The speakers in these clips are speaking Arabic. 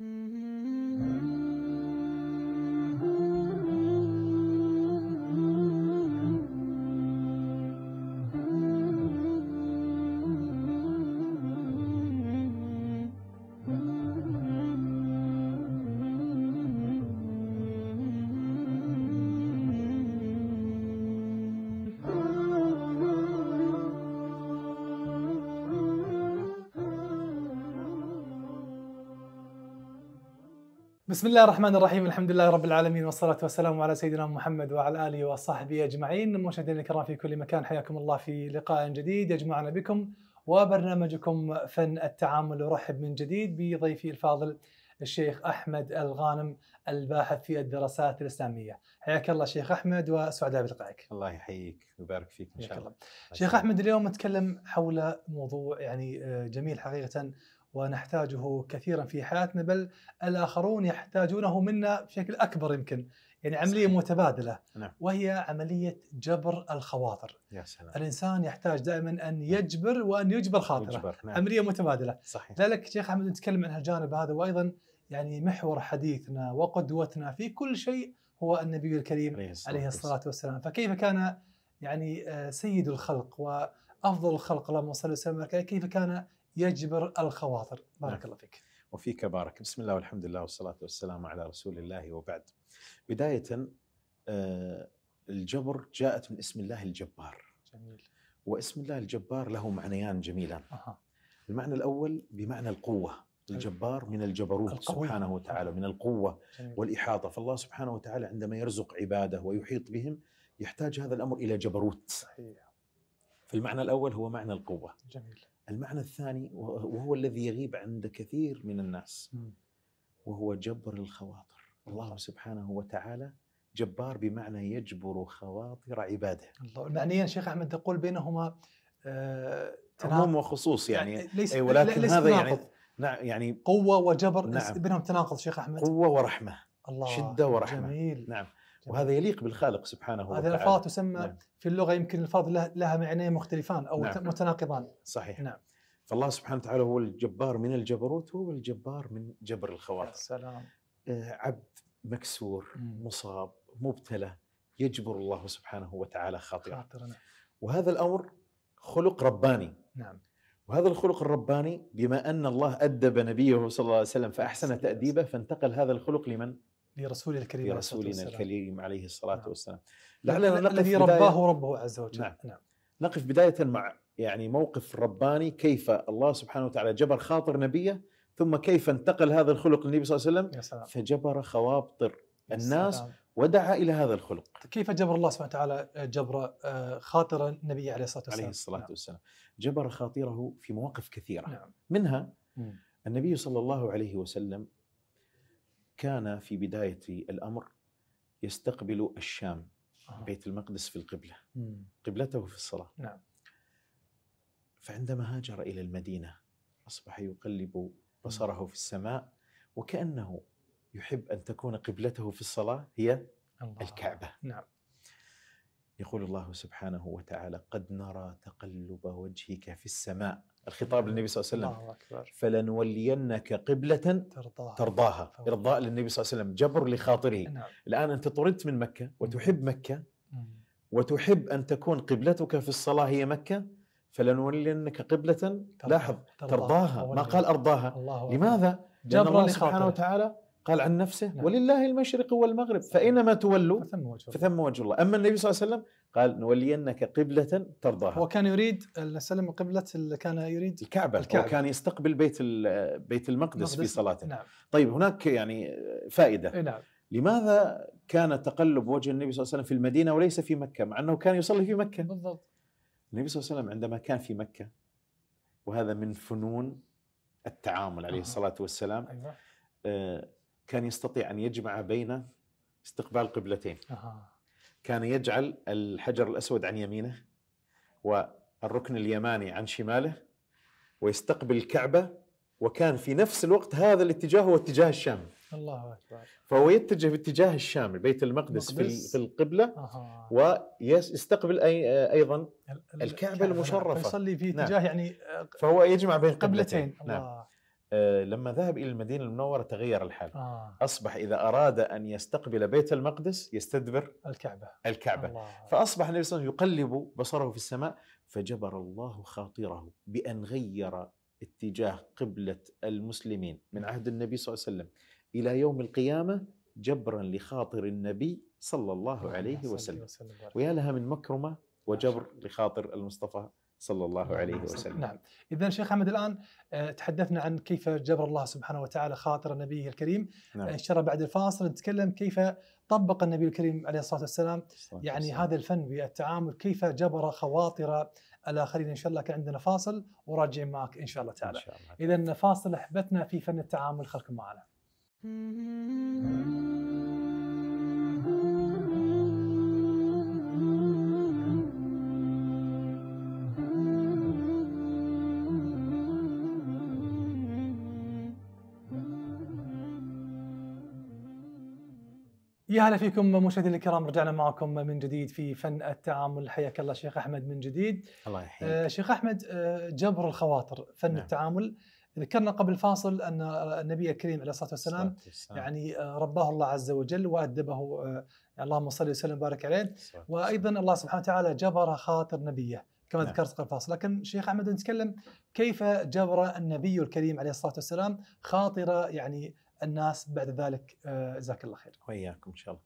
Mm-hmm. بسم الله الرحمن الرحيم الحمد لله رب العالمين والصلاة والسلام على سيدنا محمد وعلى آله وصحبه أجمعين مشاهدينا الكرام في كل مكان حياكم الله في لقاء جديد يجمعنا بكم وبرنامجكم فن التعامل أرحب من جديد بضيفي الفاضل الشيخ أحمد الغانم الباحث في الدراسات الإسلامية حياك الله شيخ أحمد وسعداء بلقائك الله يحييك ويبارك فيك إن شاء الله شيخ أحمد اليوم نتكلم حول موضوع يعني آه، جميل حقيقة ونحتاجه كثيرا في حياتنا بل الاخرون يحتاجونه منا بشكل اكبر يمكن يعني عمليه صحيح. متبادله نعم. وهي عمليه جبر الخواطر يا سلام. الانسان يحتاج دائما ان نعم. يجبر وان يجبر خاطره يجبر. نعم. عمليه متبادله صحيح. لذلك شيخ احمد نتكلم عن الجانب هذا وايضا يعني محور حديثنا وقدوتنا في كل شيء هو النبي الكريم عليه الصلاه, عليه الصلاة والسلام فكيف كان يعني آه، سيد الخلق وافضل الخلق اللهم صل وسلم كيف كان يجبر الخواطر بارك نعم. الله فيك وفيك بارك بسم الله والحمد لله والصلاة والسلام على رسول الله وبعد بداية آه، الجبر جاءت من اسم الله الجبار جميل واسم الله الجبار له معنيان جميلان المعنى الأول بمعنى القوة الجبار من الجبروت القوي. سبحانه وتعالى من القوة جميل. والإحاطة فالله سبحانه وتعالى عندما يرزق عباده ويحيط بهم يحتاج هذا الأمر إلى جبروت صحيح فالمعنى الأول هو معنى القوة جميل المعنى الثاني وهو الذي يغيب عند كثير من الناس وهو جبر الخواطر الله سبحانه وتعالى جبار بمعنى يجبر خواطر عباده الله معنيا شيخ احمد تقول بينهما آه، تمام وخصوص يعني, يعني ليس أي ولكن ليس هذا يعني يعني قوه وجبر نعم بينهم تناقض شيخ احمد قوه ورحمه الله شده ورحمه جميل نعم وهذا يليق بالخالق سبحانه وتعالى هذه الألفاظ تسمى نعم. في اللغة يمكن الألفاظ لها معنيين مختلفان أو نعم. متناقضان صحيح نعم فالله سبحانه وتعالى هو الجبار من الجبروت هو الجبار من جبر الخواطر السلام آه، عبد مكسور مصاب مبتلى يجبر الله سبحانه وتعالى خاطره وهذا الأمر خلق رباني نعم وهذا الخلق الرباني بما أن الله أدب نبيه صلى الله عليه وسلم فأحسن تأديبه فانتقل هذا الخلق لمن؟ لرسولنا الكريم لرسولنا الكريم عليه الصلاة نعم. والسلام لعلنا نقف الذي رباه ربه عز وجل نعم. نعم. نقف بداية مع يعني موقف رباني كيف الله سبحانه وتعالى جبر خاطر نبيه ثم كيف انتقل هذا الخلق للنبي صلى الله عليه وسلم يا سلام. فجبر خواطر الناس سلام. ودعا الى هذا الخلق. طيب، كيف جبر الله سبحانه وتعالى جبر آه، خاطر النبي عليه الصلاه والسلام؟ عليه الصلاه نعم. والسلام. جبر خاطره في مواقف كثيره. نعم. منها النبي صلى الله عليه وسلم كان في بداية الأمر يستقبل الشام آه. بيت المقدس في القبلة مم. قبلته في الصلاة نعم فعندما هاجر إلى المدينة أصبح يقلب بصره في السماء وكأنه يحب أن تكون قبلته في الصلاة هي الله. الكعبة نعم يقول الله سبحانه وتعالى قد نرى تقلب وجهك في السماء الخطاب للنبي صلى الله عليه وسلم الله فلنولينك قبلة ترضاها, ترضاها. إرضاء للنبي صلى الله عليه وسلم جبر لخاطره نعم. الآن أنت طردت من مكة وتحب مكة وتحب أن تكون قبلتك في الصلاة هي مكة فلنولينك قبلة ترضاها. لاحظ ترضاها ما قال أرضاها الله لماذا؟ جبر الله سبحانه وتعالى قال عن نفسه نعم. ولله المشرق والمغرب فاينما تولوا فثم وجه الله فثم وجه الله اما النبي صلى الله عليه وسلم قال نولينك قبلة ترضاها هو كان يريد سلم قبلة اللي كان يريد الكعبة, الكعبة. وكان يستقبل بيت بيت المقدس في صلاته نعم. طيب هناك يعني فائدة نعم. لماذا كان تقلب وجه النبي صلى الله عليه وسلم في المدينة وليس في مكة مع أنه كان يصلي في مكة بالضبط النبي صلى الله عليه وسلم عندما كان في مكة وهذا من فنون التعامل عليه الصلاة والسلام أيوة. آه، كان يستطيع أن يجمع بين استقبال قبلتين أه. كان يجعل الحجر الاسود عن يمينه والركن اليماني عن شماله ويستقبل الكعبه وكان في نفس الوقت هذا الاتجاه هو اتجاه الشام الله اكبر فهو يتجه باتجاه الشام بيت المقدس, المقدس. في القبله آه. ويستقبل اي ايضا الكعبه المشرفه يصلي في نعم. اتجاه نعم. يعني آه، فهو يجمع بين قبلتين, قبلتين. نعم. آه، لما ذهب إلى المدينة المنورة تغير الحال آه. أصبح إذا أراد أن يستقبل بيت المقدس يستدبر الكعبة الكعبة الله. فأصبح النبي صلى الله عليه وسلم يقلب بصره في السماء فجبر الله خاطره بأن غير اتجاه قبلة المسلمين من عهد النبي صلى الله عليه وسلم إلى يوم القيامة جبرا لخاطر النبي صلى الله عليه وسلم, وسلم. ويا لها من مكرمة وجبر لخاطر المصطفى صلى الله نعم، عليه وسلم نعم إذا شيخ حمد الآن آه، تحدثنا عن كيف جبر الله سبحانه وتعالى خاطر النبي الكريم نعم. إن آه، شاء الله بعد الفاصل نتكلم كيف طبق النبي الكريم عليه الصلاة والسلام يعني والسلام. هذا الفن بالتعامل كيف جبر خواطر الآخرين إن شاء الله كان عندنا فاصل وراجعين معك إن شاء الله تعالى إذا فاصل أحبتنا في فن التعامل خلكم معنا يا هلا فيكم مشاهدينا الكرام رجعنا معكم من جديد في فن التعامل حياك الله شيخ احمد من جديد الله يحييك آه شيخ احمد آه جبر الخواطر فن نعم. التعامل ذكرنا قبل الفاصل ان النبي الكريم عليه الصلاه والسلام يعني آه، رباه الله عز وجل وادبه آه اللهم صل وسلم وبارك عليه وايضا الله سبحانه وتعالى جبر خاطر نبيه كما نعم. ذكرت قبل الفاصل لكن شيخ احمد نتكلم كيف جبر النبي الكريم عليه الصلاه والسلام خاطر يعني الناس بعد ذلك آه، جزاك الله خير. وإياكم إن شاء الله.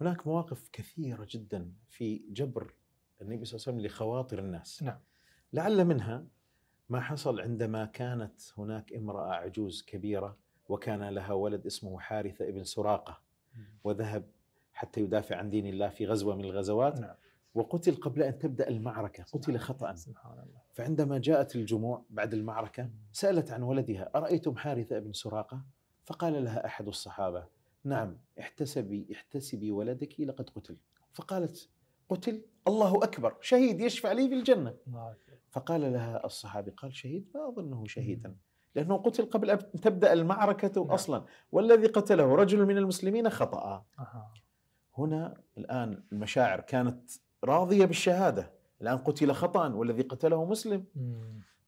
هناك مواقف كثيرة جدا في جبر النبي صلى الله عليه وسلم لخواطر الناس. نعم. لعل منها ما حصل عندما كانت هناك امرأة عجوز كبيرة وكان لها ولد اسمه حارثة ابن سراقة وذهب حتى يدافع عن دين الله في غزوة من الغزوات نعم. وقتل قبل أن تبدأ المعركة قتل خطأ سبحان الله. فعندما جاءت الجموع بعد المعركة سألت عن ولدها أرأيتم حارثة ابن سراقة فقال لها أحد الصحابة نعم،, نعم احتسبي احتسبي ولدك لقد قتل فقالت قتل الله أكبر شهيد يشفع لي في الجنة فقال لها الصحابي قال شهيد ما أظنه شهيدا لأنه قتل قبل أن تبدأ المعركة نعم. أصلا والذي قتله رجل من المسلمين خطأ هنا الآن المشاعر كانت راضية بالشهادة الآن قتل خطأ والذي قتله مسلم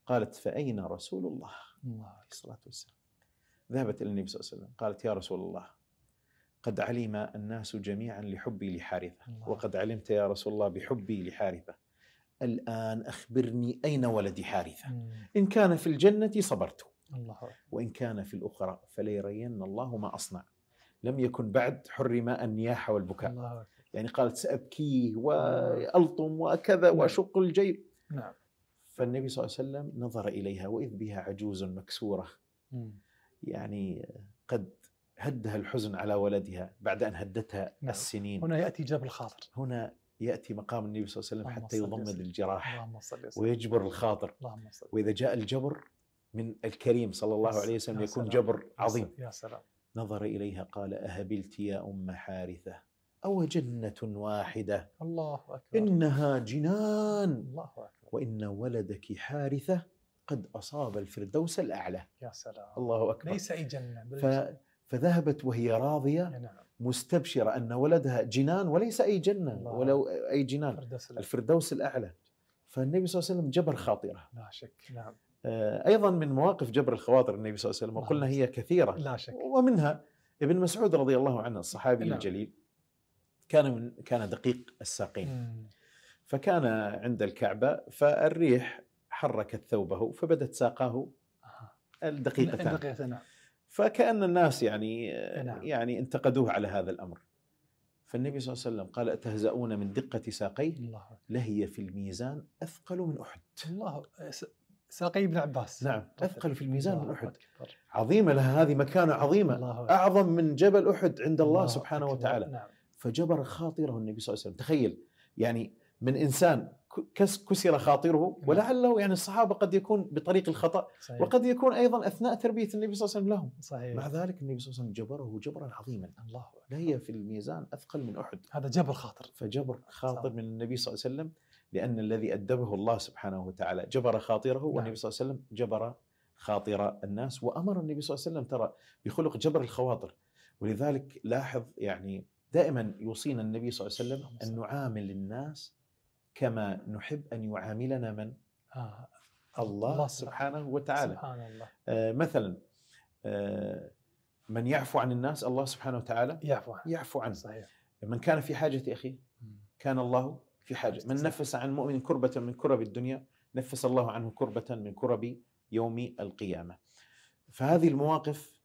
قالت فأين رسول الله عليه الصلاة والسلام ذهبت إلى النبي صلى الله عليه وسلم قالت يا رسول الله قد علم الناس جميعا لحبي لحارثة وقد علمت يا رسول الله بحبي لحارثة الآن أخبرني أين ولدي حارثة إن كان في الجنة صبرت الله. وإن كان في الأخرى فليرين الله ما أصنع لم يكن بعد حرم النياحة والبكاء الله. يعني قالت سأبكيه وألطم وكذا نعم. وأشق الجيب نعم. فالنبي صلى الله عليه وسلم نظر إليها وإذ بها عجوز مكسورة مم. يعني قد هدها الحزن على ولدها بعد أن هدتها نعم. السنين هنا يأتي جاب الخاطر هنا يأتي مقام النبي صلى الله عليه وسلم حتى يضمد الجراح ويجبر الخاطر وإذا جاء الجبر من الكريم صلى الله عليه وسلم يكون سلام. جبر عظيم يا سلام نظر إليها قال أهبلت يا أم حارثة أو جنة واحدة الله أكبر إنها جنان الله أكبر وإن ولدك حارثة قد أصاب الفردوس الأعلى يا سلام الله أكبر ليس أي جنة ف... فذهبت وهي راضية نعم. مستبشرة أن ولدها جنان وليس أي جنة ولو أي جنان الفردوس, الفردوس الأعلى فالنبي صلى الله عليه وسلم جبر خاطرة لا شك نعم آه، أيضا من مواقف جبر الخواطر النبي صلى الله عليه وسلم وقلنا هي كثيرة لا شك ومنها ابن مسعود رضي الله عنه الصحابي نعم. الجليل كان من كان دقيق الساقين فكان عند الكعبة فالريح حركت ثوبه فبدت ساقاه الدقيقتان فكأن الناس يعني نعم. يعني انتقدوه على هذا الأمر فالنبي صلى الله عليه وسلم قال أتهزؤون من دقة ساقيه لهي في الميزان أثقل من أحد الله ساقي ابن عباس نعم أثقل في الميزان من أحد عظيمة لها هذه مكانة عظيمة أعظم من جبل أحد عند الله, سبحانه وتعالى نعم. فجبر خاطره النبي صلى الله عليه وسلم تخيل يعني من إنسان كسر خاطره نعم. ولعله يعني الصحابه قد يكون بطريق الخطا صحيح. وقد يكون ايضا اثناء تربيه النبي صلى الله عليه وسلم لهم صحيح. مع ذلك النبي صلى الله عليه وسلم جبره جبرا عظيما الله لا هي في الميزان اثقل من احد هذا جبر خاطر فجبر خاطر صحيح. من النبي صلى الله عليه وسلم لان الذي ادبه الله سبحانه وتعالى جبر خاطره نعم. والنبي صلى الله عليه وسلم جبر خاطر الناس وامر النبي صلى الله عليه وسلم ترى بخلق جبر الخواطر ولذلك لاحظ يعني دائما يوصينا النبي صلى الله عليه وسلم ان نعامل الناس كما نحب أن يعاملنا من؟ آه. الله, الله سبحانه وتعالى سبحان الله. آه مثلا آه من يعفو عن الناس الله سبحانه وتعالى يعفو عنه يعفو عنه صحيح. من كان في حاجة أخي كان الله في حاجة من نفس عن مؤمن كربة من كرب الدنيا نفس الله عنه كربة من كرب يوم القيامة فهذه المواقف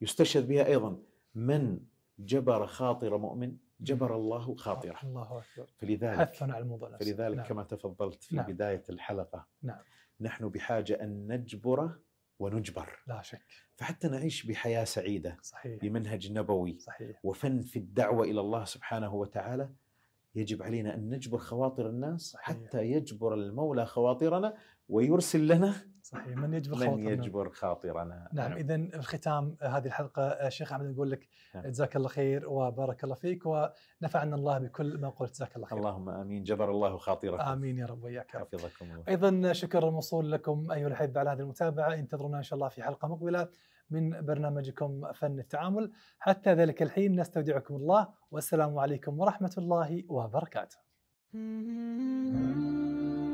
يستشهد بها أيضا من جبر خاطر مؤمن جبر الله خاطره الله اكبر فلذلك حثنا على الموضوع نفسه فلذلك نعم. كما تفضلت في نعم. بدايه الحلقه نعم نحن بحاجه ان نجبر ونجبر لا شك فحتى نعيش بحياه سعيده صحيح بمنهج نبوي صحيح وفن في الدعوه الى الله سبحانه وتعالى يجب علينا ان نجبر خواطر الناس صحيح. حتى يجبر المولى خواطرنا ويرسل لنا صحيح من يجبر خاطرنا من يجبر خاطرنا نعم, نعم. اذا في ختام هذه الحلقه الشيخ احمد نقول لك نعم. جزاك الله خير وبارك الله فيك ونفعنا الله بكل ما قلت جزاك الله خير اللهم امين جبر الله خاطرك امين يا رب وياك حفظكم الله ايضا شكر موصول لكم ايها الاحبه على هذه المتابعه انتظرونا ان شاء الله في حلقه مقبله من برنامجكم فن التعامل حتى ذلك الحين نستودعكم الله والسلام عليكم ورحمه الله وبركاته